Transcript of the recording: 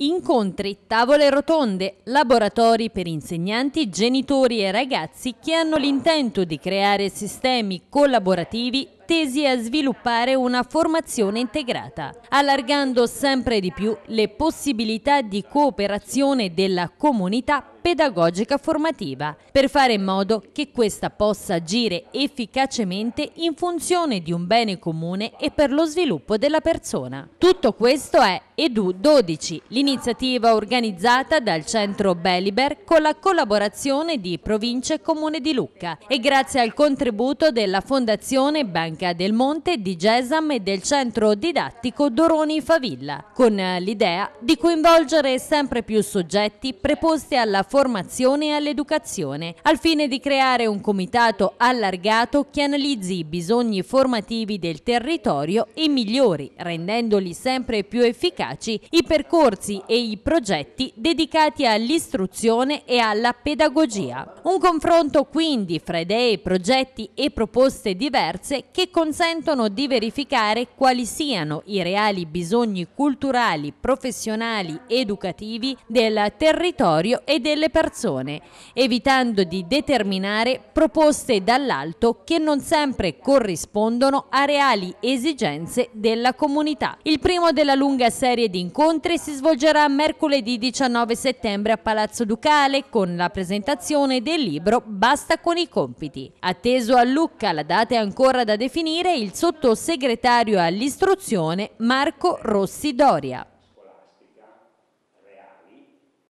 Incontri, tavole rotonde, laboratori per insegnanti, genitori e ragazzi che hanno l'intento di creare sistemi collaborativi tesi a sviluppare una formazione integrata, allargando sempre di più le possibilità di cooperazione della comunità pedagogica formativa, per fare in modo che questa possa agire efficacemente in funzione di un bene comune e per lo sviluppo della persona. Tutto questo è Edu 12, l'iniziativa organizzata dal Centro Beliber con la collaborazione di Province e Comune di Lucca e grazie al contributo della Fondazione Banca del Monte di Gesam e del Centro Didattico Doroni Favilla, con l'idea di coinvolgere sempre più soggetti preposti alla formazione formazione e all'educazione, al fine di creare un comitato allargato che analizzi i bisogni formativi del territorio e migliori, rendendoli sempre più efficaci, i percorsi e i progetti dedicati all'istruzione e alla pedagogia. Un confronto quindi fra idee, progetti e proposte diverse che consentono di verificare quali siano i reali bisogni culturali, professionali, educativi del territorio e delle delle persone, evitando di determinare proposte dall'alto che non sempre corrispondono a reali esigenze della comunità. Il primo della lunga serie di incontri si svolgerà mercoledì 19 settembre a Palazzo Ducale con la presentazione del libro Basta con i compiti. Atteso a Lucca, la data è ancora da definire, il sottosegretario all'istruzione Marco Rossi Doria.